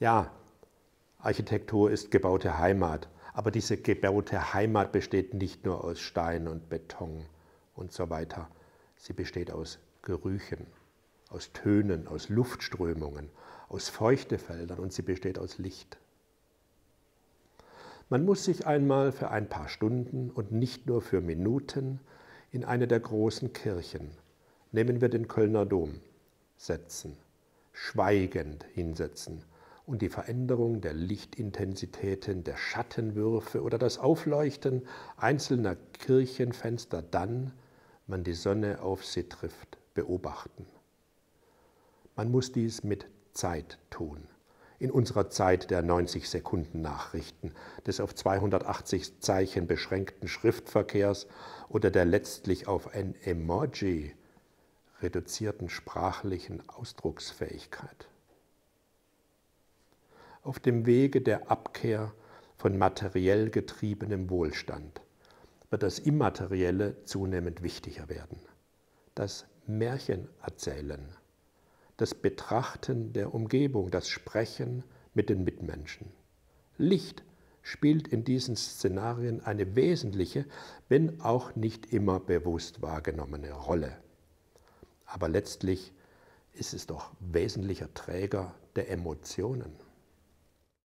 Ja, Architektur ist gebaute Heimat, aber diese gebaute Heimat besteht nicht nur aus Stein und Beton und so weiter. Sie besteht aus Gerüchen, aus Tönen, aus Luftströmungen, aus Feuchtefeldern und sie besteht aus Licht. Man muss sich einmal für ein paar Stunden und nicht nur für Minuten in eine der großen Kirchen, nehmen wir den Kölner Dom, setzen, schweigend hinsetzen und die Veränderung der Lichtintensitäten, der Schattenwürfe oder das Aufleuchten einzelner Kirchenfenster dann, man die Sonne auf sie trifft, beobachten. Man muss dies mit Zeit tun. In unserer Zeit der 90 Sekunden Nachrichten, des auf 280 Zeichen beschränkten Schriftverkehrs oder der letztlich auf ein Emoji reduzierten sprachlichen Ausdrucksfähigkeit auf dem Wege der Abkehr von materiell getriebenem Wohlstand wird das Immaterielle zunehmend wichtiger werden. Das Märchenerzählen, das Betrachten der Umgebung, das Sprechen mit den Mitmenschen. Licht spielt in diesen Szenarien eine wesentliche, wenn auch nicht immer bewusst wahrgenommene Rolle. Aber letztlich ist es doch wesentlicher Träger der Emotionen.